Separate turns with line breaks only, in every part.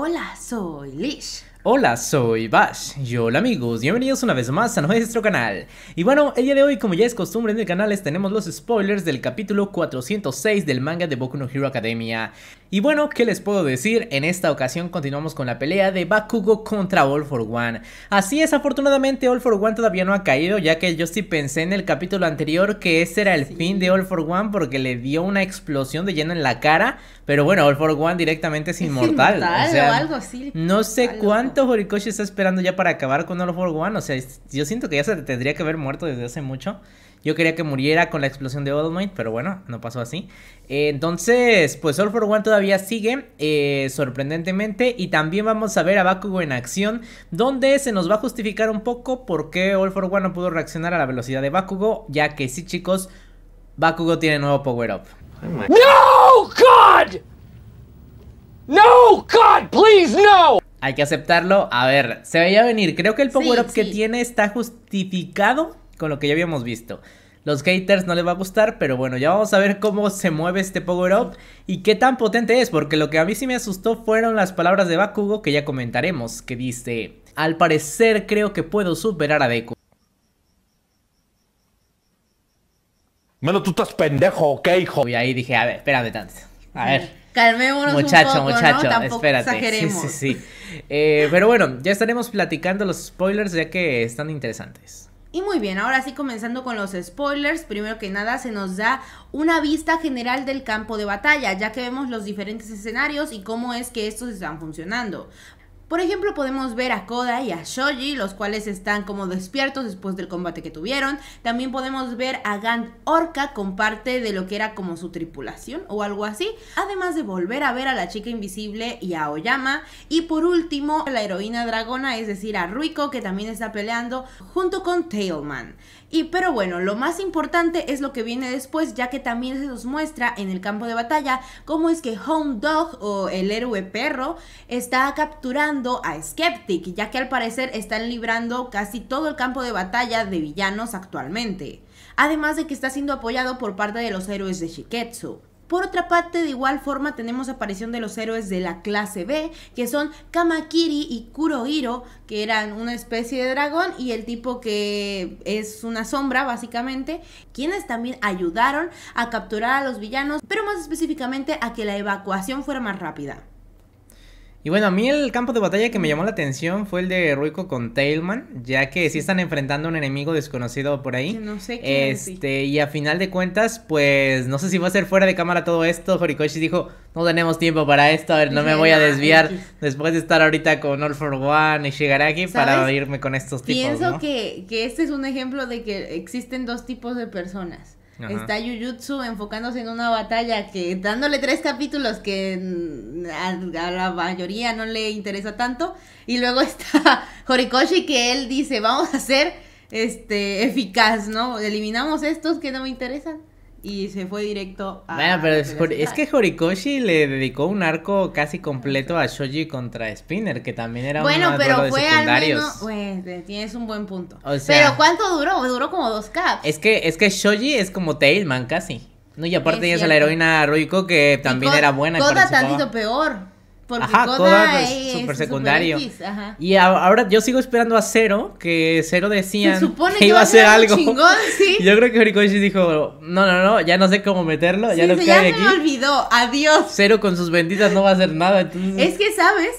Hola, soy Lish.
Hola, soy Bash. Y hola amigos, bienvenidos una vez más a nuestro canal. Y bueno, el día de hoy, como ya es costumbre en el canal, les tenemos los spoilers del capítulo 406 del manga de Boku no Hero Academia. Y bueno, ¿qué les puedo decir? En esta ocasión continuamos con la pelea de Bakugo contra All for One. Así es, afortunadamente All for One todavía no ha caído, ya que yo sí pensé en el capítulo anterior que ese era el fin de All for One porque le dio una explosión de lleno en la cara, pero bueno, All for One directamente es inmortal. o, algo
así. No
sé cuánto cuántos Horikoshi está esperando ya para acabar con All for One. O sea, yo siento que ya se tendría que haber muerto desde hace mucho. Yo quería que muriera con la explosión de All Might, pero bueno, no pasó así. Eh, entonces, pues All for One todavía sigue, eh, sorprendentemente. Y también vamos a ver a Bakugo en acción, donde se nos va a justificar un poco por qué All for One no pudo reaccionar a la velocidad de Bakugo, ya que sí, chicos, Bakugo tiene nuevo power up. No, God! No, God, please, no! Hay que aceptarlo. A ver, se veía venir. Creo que el power-up que tiene está justificado con lo que ya habíamos visto. Los haters no les va a gustar, pero bueno, ya vamos a ver cómo se mueve este power-up y qué tan potente es, porque lo que a mí sí me asustó fueron las palabras de Bakugo que ya comentaremos, que dice, al parecer creo que puedo superar a Deku. Menos tú estás pendejo, ¿ok, hijo? Y ahí dije, a ver, espérame tanto. A ver. Calmémonos un poco, muchacho, ¿no? espérate. Sí, sí, sí. Eh, pero bueno, ya estaremos platicando los spoilers ya que están interesantes.
Y muy bien, ahora sí comenzando con los spoilers, primero que nada se nos da una vista general del campo de batalla, ya que vemos los diferentes escenarios y cómo es que estos están funcionando. Por ejemplo, podemos ver a Koda y a Shoji, los cuales están como despiertos después del combate que tuvieron. También podemos ver a Gant Orca con parte de lo que era como su tripulación o algo así. Además de volver a ver a la chica invisible y a Oyama. Y por último, la heroína dragona, es decir, a Ruiko, que también está peleando junto con Tailman. Y pero bueno, lo más importante es lo que viene después, ya que también se nos muestra en el campo de batalla cómo es que Home Dog o el héroe perro está capturando a Skeptic, ya que al parecer están librando casi todo el campo de batalla de villanos actualmente, además de que está siendo apoyado por parte de los héroes de Shiketsu. Por otra parte, de igual forma tenemos aparición de los héroes de la clase B, que son Kamakiri y Kurohiro, que eran una especie de dragón y el tipo que es una sombra básicamente, quienes también ayudaron a capturar a los villanos, pero más específicamente a que la evacuación fuera más rápida.
Y bueno, a mí el campo de batalla que me llamó la atención fue el de Ruiko con Tailman, ya que sí están enfrentando a un enemigo desconocido por ahí. No sé qué Este, y a final de cuentas, pues no sé si va a ser fuera de cámara todo esto. Horikoshi dijo, no tenemos tiempo para esto, a ver, no me voy a desviar después de estar ahorita con All for One y Shigaraki para irme con estos tipos. Pienso
que, que este es un ejemplo de que existen dos tipos de personas Está Jujutsu enfocándose en una batalla que dándole tres capítulos que a, la mayoría no le interesa tanto. Y luego está Horikoshi que él dice, vamos a ser este, eficaz, ¿no? Eliminamos estos que no me interesan y se fue directo a... Bueno, pero es, que
Horikoshi le dedicó un arco casi completo a Shoji contra Spinner, que también era bueno, un pero de fue Al menos,
tienes un buen punto. pero ¿cuánto duró? Duró como dos caps.
Es que, es que Shoji es como Tailman casi. No, y aparte tienes a la heroína Ruiko que también era buena. Toda tantito
peor. Porque es súper secundario.
Y ahora yo sigo esperando a Cero, que Cero decían que, iba a hacer algo. Yo creo que Horikoshi dijo, no, no, no, ya no sé cómo meterlo, ya no aquí. me olvidó, adiós. Cero con sus benditas no va a hacer nada, Es
que, ¿sabes?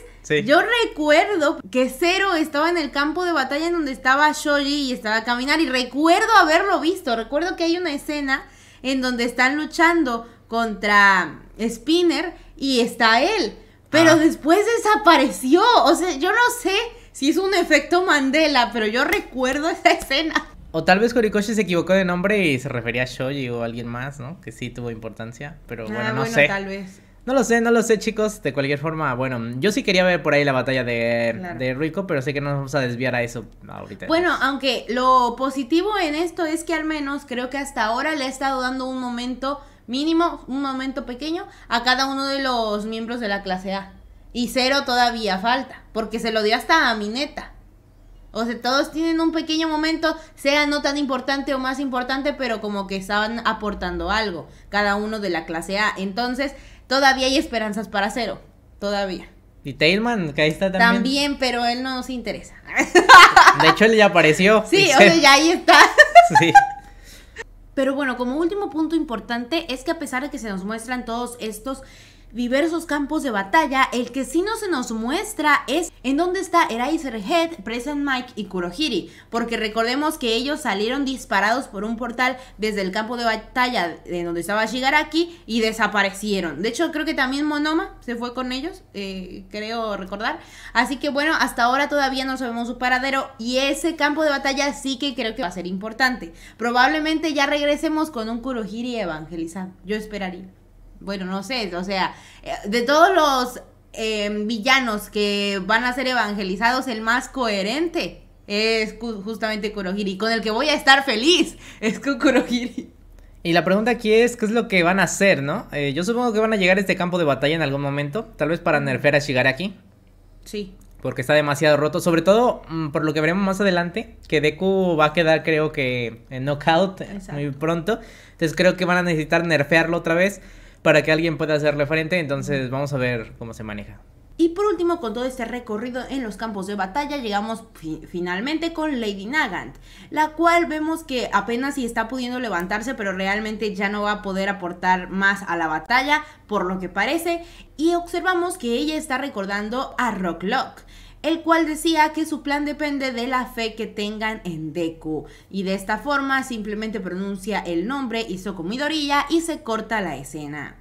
Yo recuerdo que Cero estaba en el campo de batalla en donde estaba Shoji y estaba a caminar y recuerdo haberlo visto, recuerdo que hay una escena en donde están luchando contra Spinner y está él. Pero después desapareció. O sea, yo no sé si es un efecto Mandela, pero yo recuerdo esa escena.
O tal vez Horikoshi se equivocó de nombre y se refería a Shoji o a alguien más, ¿no? Que sí tuvo importancia, pero ah, bueno, no bueno, sé. tal vez. No lo sé, no lo sé, chicos. De cualquier forma, bueno, yo sí quería ver por ahí la batalla de, de Rico, pero sé que no nos vamos a desviar a eso ahorita. Bueno,
aunque lo positivo en esto es que al menos creo que hasta ahora le ha estado dando un momento mínimo un momento pequeño a cada uno de los miembros de la clase A. Y cero todavía falta, porque se lo dio hasta a Mineta. O sea, todos tienen un pequeño momento, sea no tan importante o más importante, pero como que estaban aportando algo, cada uno de la clase A. Entonces, todavía hay esperanzas para cero, todavía.
Y Tailman, que ahí está también. También,
pero él no nos interesa.
De hecho, él ya apareció. Sí, o sea, ya ahí
está. Sí. Pero bueno, como último punto importante es que a pesar de que se nos muestran todos estos diversos campos de batalla, el que sí no se nos muestra es en dónde está head Present Mike y Kurohiri, porque recordemos que ellos salieron disparados por un portal desde el campo de batalla de donde estaba Shigaraki y desaparecieron. De hecho, creo que también Monoma se fue con ellos, eh, creo recordar. Así que bueno, hasta ahora todavía no sabemos su paradero y ese campo de batalla sí que creo que va a ser importante. Probablemente ya regresemos con un Kurohiri evangelizado. Yo esperaría bueno, no sé, o sea, eh, de todos los em, villanos que van a ser evangelizados, el más coherente es justamente Kurohiri, con el que voy a estar feliz
es con Kurohiri. Y la pregunta aquí es, ¿qué es lo que van a hacer, no? Eh, yo supongo que van a llegar a este campo de batalla en algún momento, tal vez para mm. nerfear a Shigaraki. Sí. Porque está demasiado roto, sobre todo mm, por lo que veremos más adelante, que Deku va a quedar creo que en knockout eh, muy pronto. Entonces creo que van a necesitar nerfearlo otra vez para que alguien pueda hacerle frente, entonces vamos a ver cómo se maneja.
Y por último, con todo este recorrido en los campos de batalla, llegamos finalmente con Lady Nagant, la cual vemos que apenas si está pudiendo levantarse, pero realmente ya no va a poder aportar más a la batalla, por lo que parece. Y observamos que ella está recordando a Rock Lock el cual decía que su plan depende de la fe que tengan en Deku. Y de esta forma simplemente pronuncia el nombre Hizo comidorilla y se corta la escena.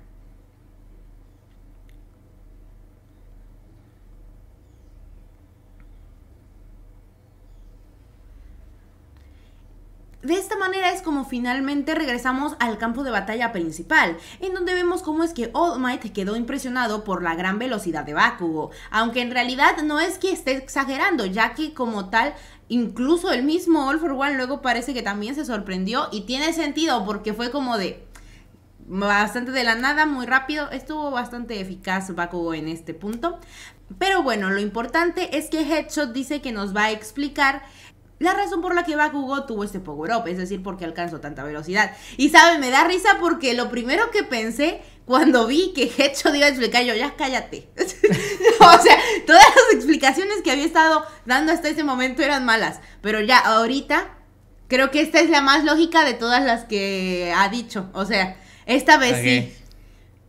de esta manera es como finalmente regresamos al campo de batalla principal, en donde vemos cómo es que All Might quedó impresionado por la gran velocidad de Bakugo, aunque en realidad no es que esté exagerando, ya que como tal, incluso el mismo All for One luego parece que también se sorprendió y tiene sentido porque fue como de bastante de la nada, muy rápido, estuvo bastante eficaz Bakugo en este punto. Pero bueno, lo importante es que Headshot dice que nos va a explicar la razón por la que Google tuvo este power-up, es decir, porque alcanzó tanta velocidad. Y saben, me da risa porque lo primero que pensé cuando vi que Hecho iba a explicar, yo ya cállate. o sea, todas las explicaciones que había estado dando hasta ese momento eran malas. Pero ya, ahorita, creo que esta es la más lógica de todas las que ha dicho. O sea, esta vez sí.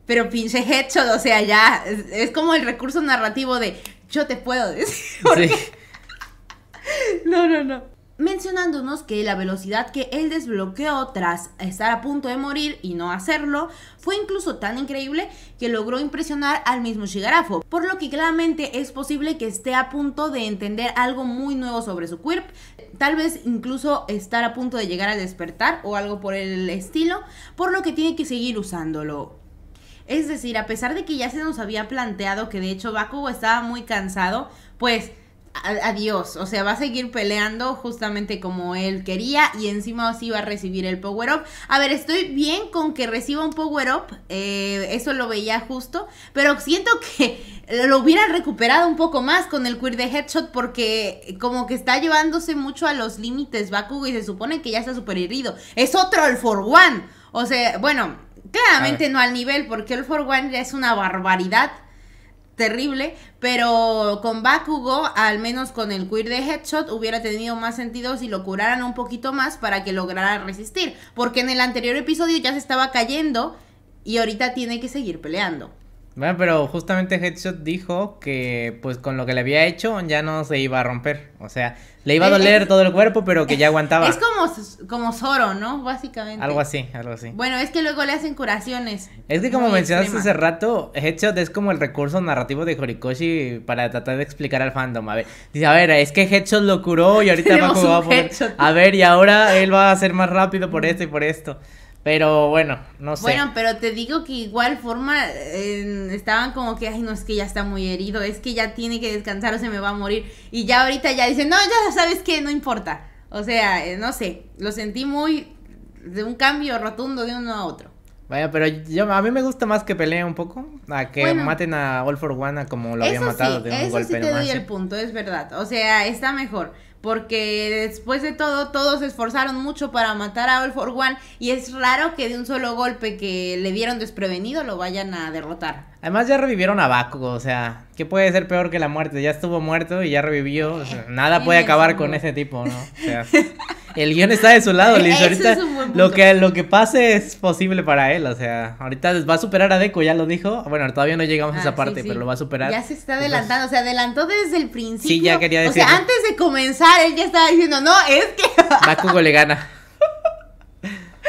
Pero pinche Hecho, o sea, ya, es, como el recurso narrativo de yo te puedo decir. No, no, no. Mencionándonos que la velocidad que él desbloqueó tras estar a punto de morir y no hacerlo fue incluso tan increíble que logró impresionar al mismo Shigarafo, por lo que claramente es posible que esté a punto de entender algo muy nuevo sobre su quirp, tal vez incluso estar a punto de llegar a despertar o algo por el estilo, por lo que tiene que seguir usándolo. Es decir, a pesar de que ya se nos había planteado que de hecho Bakugo estaba muy cansado, pues adiós. O sea, va a seguir peleando justamente como él quería y encima sí va a recibir el power up. A ver, estoy bien con que reciba un power up. Eh, eso lo veía justo. Pero siento que lo hubiera recuperado un poco más con el queer de Headshot porque como que está llevándose mucho a los límites Bakugo y se supone que ya está súper herido. Es otro el for one. O sea, bueno, claramente no al nivel porque el for one ya es una barbaridad terrible, pero con Bakugo, al menos con el queer de Headshot, hubiera tenido más sentido si lo curaran un poquito más para que lograra resistir, porque en el anterior episodio ya se estaba cayendo y ahorita tiene que seguir peleando.
Bueno, pero justamente Headshot dijo que pues con lo que le había hecho ya no se iba a romper. O sea, le iba a eh, doler todo el cuerpo, pero que ya aguantaba. Es
como, como Zoro, ¿no? Básicamente. Algo
así, algo así.
Bueno, es que luego le hacen curaciones.
Es que como mencionaste hace rato, Headshot es como el recurso narrativo de Horikoshi para tratar de explicar al fandom. A ver, dice, a ver, es que Headshot lo curó y ahorita va a jugar. A ver, y ahora él va a ser más rápido por mm. esto y por esto. Pero bueno, no sé. Bueno,
pero te digo que igual forma estaban como que, ay, no es que ya está muy herido, es que ya tiene que descansar o se me va a morir. Y ya ahorita ya dicen, no, ya sabes que no importa. O sea, eh, no sé, lo sentí muy de un cambio rotundo de uno a otro.
Vaya, pero yo, a mí me gusta más que peleen un poco, a que maten a All for One como lo había matado de un eso golpe. Sí te doy el
punto, es verdad. O sea, está mejor porque después de todo, todos se esforzaron mucho para matar a All for One y es raro que de un solo golpe que le dieron desprevenido lo vayan a derrotar.
Además ya revivieron a Bakugo, o sea, ¿qué puede ser peor que la muerte? Ya estuvo muerto y ya revivió, nada puede acabar con ese tipo, ¿no? O sea, el guión está de su lado, Liz, ahorita lo que, lo que pase es posible para él, o sea, ahorita va a superar a Deco, ya lo dijo, bueno, todavía no llegamos a ah, esa parte, pero lo va a superar. Ya
se está adelantando, o sea, adelantó desde el principio.
Sí, ya quería decir. O sea,
antes de comenzar, él ya estaba diciendo, no, es que...
Bakugo le gana.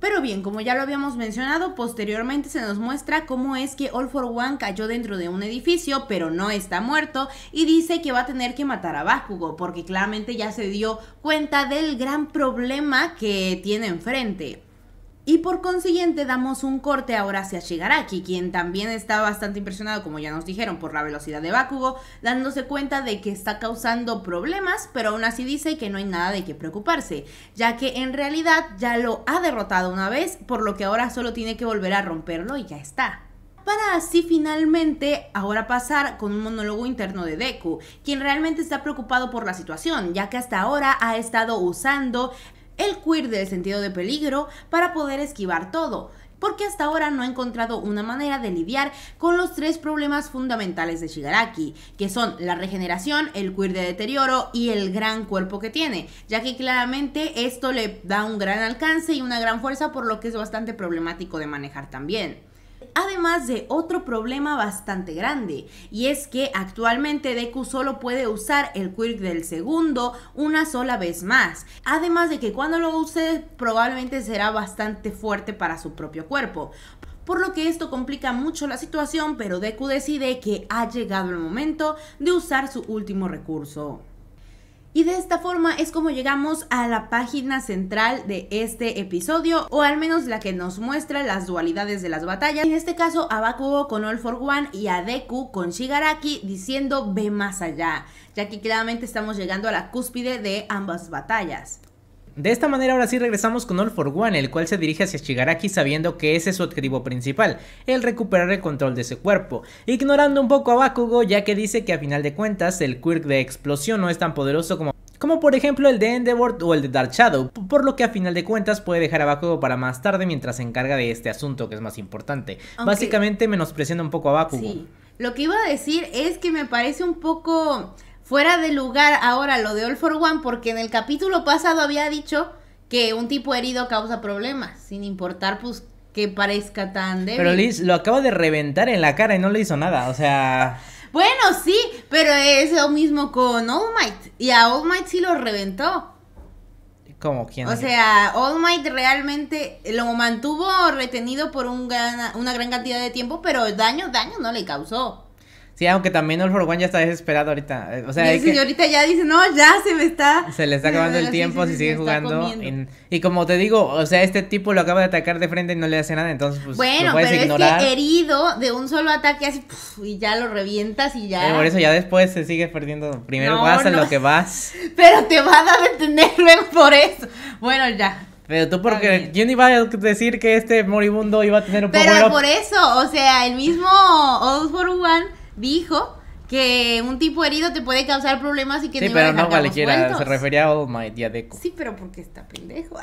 Pero bien, como ya lo habíamos mencionado, posteriormente se nos muestra cómo es que All for One cayó dentro de un edificio, pero no está muerto, y dice que va a tener que matar a Bakugo, porque claramente ya se dio cuenta del gran problema que tiene enfrente. Y por consiguiente damos un corte ahora hacia Shigaraki, quien también está bastante impresionado, como ya nos dijeron, por la velocidad de Bakugo, dándose cuenta de que está causando problemas, pero aún así dice que no hay nada de qué preocuparse, ya que en realidad ya lo ha derrotado una vez, por lo que ahora solo tiene que volver a romperlo y ya está para así finalmente ahora pasar con un monólogo interno de Deku, quien realmente está preocupado por la situación, ya que hasta ahora ha estado usando el queer del sentido de peligro para poder esquivar todo, porque hasta ahora no ha encontrado una manera de lidiar con los tres problemas fundamentales de Shigaraki, que son la regeneración, el queer de deterioro y el gran cuerpo que tiene, ya que claramente esto le da un gran alcance y una gran fuerza, por lo que es bastante problemático de manejar también. Además de otro problema bastante grande, y es que actualmente Deku solo puede usar el quirk del segundo una sola vez más. Además de que cuando lo use probablemente será bastante fuerte para su propio cuerpo por lo que esto complica mucho la situación, pero Deku decide que ha llegado el momento de usar su último recurso. Y de esta forma es como llegamos a la página central de este episodio, o al menos la que nos muestra las dualidades de las batallas. En este caso, a Bakugo con All for One y a Deku con Shigaraki diciendo ve más allá, ya que claramente estamos llegando a la cúspide de ambas batallas.
De esta manera ahora sí regresamos con All for One, el cual se dirige hacia Shigaraki sabiendo que ese es su objetivo principal, el recuperar el control de su cuerpo, ignorando un poco a Bakugo ya que dice que a final de cuentas el quirk de explosión no es tan poderoso como como por ejemplo el de Endeavor o el de Dark Shadow, por lo que a final de cuentas puede dejar a Bakugo para más tarde mientras se encarga de este asunto que es más importante, básicamente menospreciando un poco a Bakugo. Sí.
Lo que iba a decir es que me parece un poco fuera de lugar ahora lo de All for One, porque en el capítulo pasado había dicho que un tipo herido causa problemas, sin importar pues que parezca tan débil. Pero Liz
lo acaba de reventar en la cara y no le hizo nada, o sea...
bueno, sí, pero es lo mismo con All Might, y a All Might sí lo reventó. ¿Cómo? ¿Quién? O sea, All Might realmente lo mantuvo retenido por una gran cantidad de tiempo, pero daño, daño no le causó.
Sí, aunque también el for One ya está desesperado ahorita. Eh, o sea, y que...
ahorita ya dice, no, ya se me está.
Se le está acabando el tiempo si sigue jugando. Y, como te digo, o sea, este tipo lo acaba de atacar de frente y no le hace nada, entonces pues. Bueno, lo pero es que
herido de un solo ataque así, y ya lo revientas y ya. Pero eh, por eso
ya después se sigue perdiendo. Primero vas a lo que vas.
Pero te van a detener luego por eso. Bueno, ya,
pero tú porque ¿quién iba a decir que este moribundo iba a tener un Pero por
eso, o sea, el mismo All for One dijo que un tipo herido te puede causar problemas y que sí, pero no cualquiera, se
refería a All Might y a Deco.
Sí, pero porque está pendejo.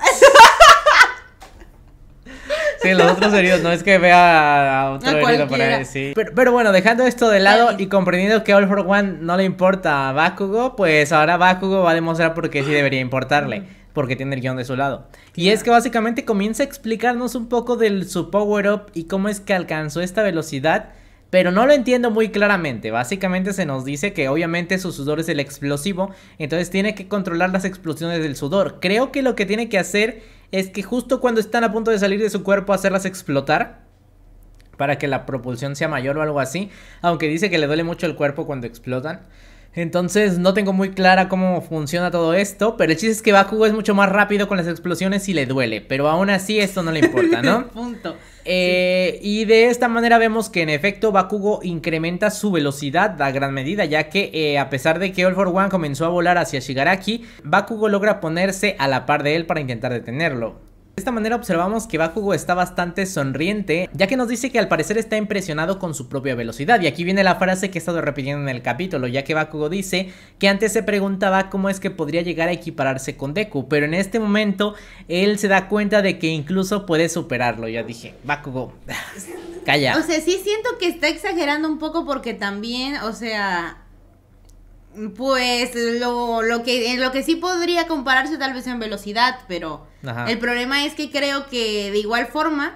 Sí, los otros heridos, no es que vea a otro herido por ahí, Pero, bueno, dejando esto de lado y comprendiendo que All for One no le importa a Bakugo, pues ahora Bakugo va a demostrar por qué sí debería importarle. Porque tiene el guión de su lado. Y es que básicamente comienza a explicarnos un poco de su power-up y cómo es que alcanzó esta velocidad pero no lo entiendo muy claramente. Básicamente se nos dice que obviamente su sudor es el explosivo, entonces tiene que controlar las explosiones del sudor. Creo que lo que tiene que hacer es que justo cuando están a punto de salir de su cuerpo hacerlas explotar para que la propulsión sea mayor o algo así, aunque dice que le duele mucho el cuerpo cuando explotan. Entonces no tengo muy clara cómo funciona todo esto, pero el chiste es que Bakugo es mucho más rápido con las explosiones y le duele, pero aún así esto no le importa, ¿no? Punto. Eh, y de esta manera vemos que en efecto Bakugo incrementa su velocidad a gran medida, ya que eh, a pesar de que All for One comenzó a volar hacia Shigaraki, Bakugo logra ponerse a la par de él para intentar detenerlo. De esta manera observamos que Bakugo está bastante sonriente, ya que nos dice que al parecer está impresionado con su propia velocidad. Y aquí viene la frase que he estado repitiendo en el capítulo, ya que Bakugo dice que antes se preguntaba cómo es que podría llegar a equipararse con Deku, pero en este momento él se da cuenta de que incluso puede superarlo. Ya dije, Bakugo, calla. O
sea, sí siento que está exagerando un poco porque también, o sea... Pues lo, lo, que, lo que sí podría compararse tal vez en velocidad, pero el problema es que creo que de igual forma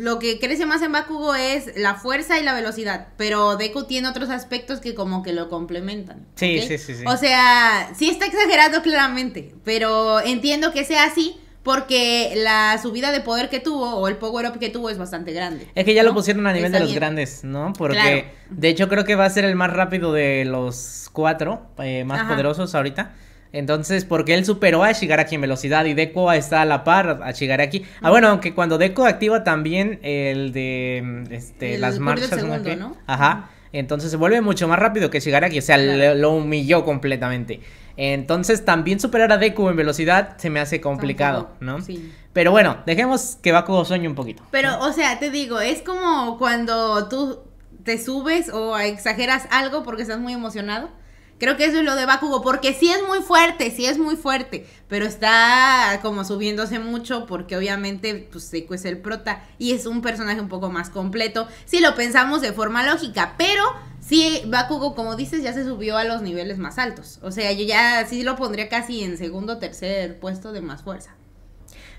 lo que crece más en Bakugo es la fuerza y la velocidad, pero Deku tiene otros aspectos que como que lo complementan.
Sí, sí, sí, sí, O
sea, sí está exagerado claramente, pero entiendo que sea así porque la subida de poder que tuvo o el power up que tuvo es bastante grande.
Es que ya lo pusieron a nivel de los grandes, ¿no? Porque de hecho creo que va a ser el más rápido de los cuatro eh, más poderosos ahorita. Entonces, porque él superó a Shigaraki en velocidad y Deku está a la par a Shigaraki. Ah, bueno, aunque cuando Deku activa también el de mm, este, las marchas. ¿no? Ajá. Entonces se vuelve mucho más rápido que Shigaraki. O sea, lo, humilló completamente. Entonces, también superar a Deku en velocidad se me hace complicado, ¿no? Sí. Pero bueno, dejemos que Bakugo sueñe un poquito.
Pero, o sea, te digo, es como cuando tú te subes o exageras algo porque estás muy emocionado. Creo que eso es lo de Bakugo, porque sí es muy fuerte, sí es muy fuerte, pero está como subiéndose mucho porque obviamente pues Seiko es el prota y es un personaje un poco más completo, si lo pensamos de forma lógica, pero sí Bakugo, como dices, ya se subió a los niveles más altos. O sea, yo ya sí lo pondría casi en segundo o tercer puesto de más fuerza.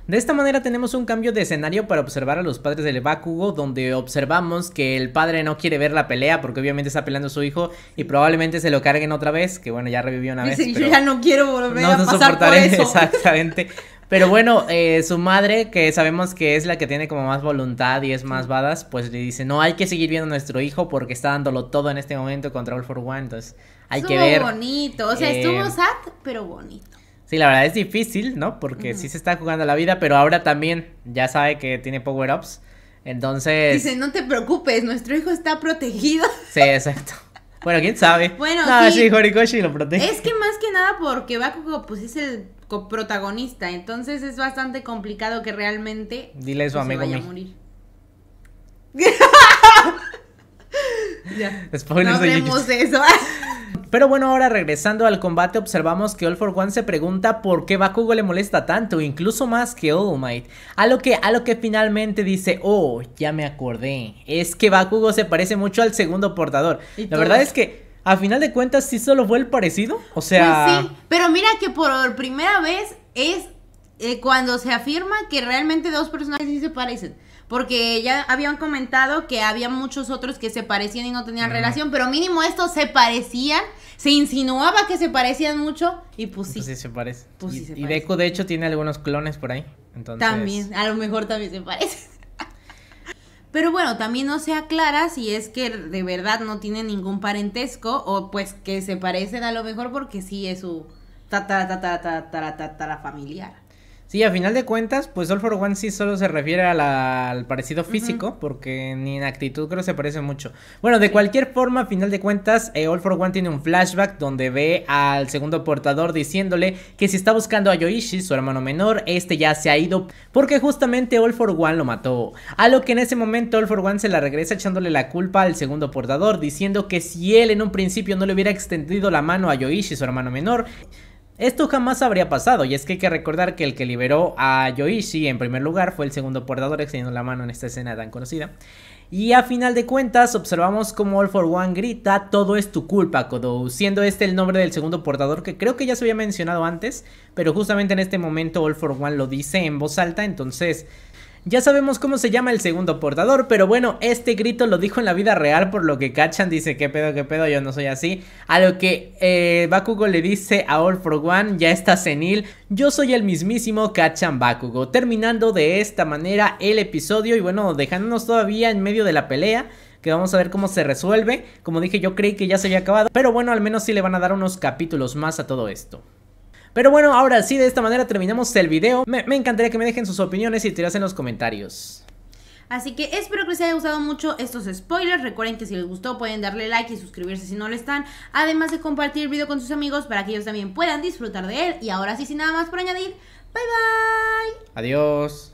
De esta manera tenemos un cambio de escenario para observar a los padres del Bakugo, donde observamos que el padre no quiere ver la pelea porque obviamente está peleando a su hijo y probablemente se lo carguen otra vez, que bueno, ya revivió una vez.
yo ya no quiero volver a pasar por eso.
Exactamente. Pero bueno, eh, su madre, que sabemos que es la que tiene como más voluntad y es más badass, pues le dice, no, hay que seguir viendo a nuestro hijo porque está dándolo todo en este momento contra All for One, entonces hay que ver. bonito, o sea, estuvo eh,
sad, pero bonito.
Sí, la verdad es difícil, ¿no? Porque sí se está jugando la vida, pero ahora también ya sabe que tiene power-ups. Entonces. Dice,
no te preocupes, nuestro hijo está protegido.
Sí, exacto. Bueno, quién sabe. Bueno, no, sí, Horikoshi lo protege. Es que
más que nada porque Bakugo, pues es el protagonista. Entonces es bastante complicado que realmente.
Dile eso pues, a se vaya a morir. ya. no hablemos eso. Pero bueno, ahora regresando al combate observamos que All For One se pregunta por qué Bakugo le molesta tanto, incluso más que All Might. A lo que, a lo que finalmente dice, oh, ya me acordé, es que Bakugo se parece mucho al segundo portador. La verdad es que... A final de cuentas, sí solo fue el parecido. O sea. Pues sí,
pero mira que por primera vez es eh, cuando se afirma que realmente dos personajes sí se parecen porque ya habían comentado que había muchos otros que se parecían y no tenían relación, pero mínimo estos se parecían, se insinuaba que se parecían mucho
y pues sí. Pues sí se parece. y, sí Deku de hecho tiene algunos clones por ahí. Entonces... También,
a lo mejor también se parece. Pero bueno, también no se aclara si es que de verdad no tiene ningún parentesco o pues que se parecen a lo mejor porque sí es su tatara, tatara, tatara, tatara familiar.
Sí, a final de cuentas, pues All for One sí solo se refiere al parecido físico, porque ni en actitud creo se parece mucho. Bueno, de cualquier forma, a final de cuentas, eh, All for One tiene un flashback donde ve al segundo portador diciéndole que si está buscando a Yoishi, su hermano menor, este ya se ha ido, porque justamente All for One lo mató. A lo que en ese momento All for One se la regresa echándole la culpa al segundo portador, diciendo que si él en un principio no le hubiera extendido la mano a Yoishi, su hermano menor, esto jamás habría pasado, y es que hay que recordar que el que liberó a Yoichi en primer lugar fue el segundo portador extendiendo la mano en esta escena tan conocida. Y a final de cuentas observamos como All for One grita todo es tu culpa, Kodou, siendo este el nombre del segundo portador que creo que ya se había mencionado antes, pero justamente en este momento All for One lo dice en voz alta, entonces ya sabemos cómo se llama el segundo portador, pero bueno, este grito lo dijo en la vida real, por lo que Kachan dice, qué pedo, qué pedo, yo no soy así. A lo que eh, Bakugo le dice a All for One, ya está senil, yo soy el mismísimo Kachan Bakugo. Terminando de esta manera el episodio y bueno, dejándonos todavía en medio de la pelea que vamos a ver cómo se resuelve. Como dije, yo creí que ya se había acabado, pero bueno, al menos sí le van a dar unos capítulos más a todo esto. Pero bueno, ahora sí, de esta manera terminamos el video. Me, encantaría que me dejen sus opiniones y tiras en los comentarios.
Así que espero que les haya gustado mucho estos spoilers. Recuerden que si les gustó pueden darle like y suscribirse si no lo están. Además de compartir el video con sus amigos para que ellos también puedan disfrutar de él. Y ahora sí, sin nada más por añadir, bye bye.
Adiós.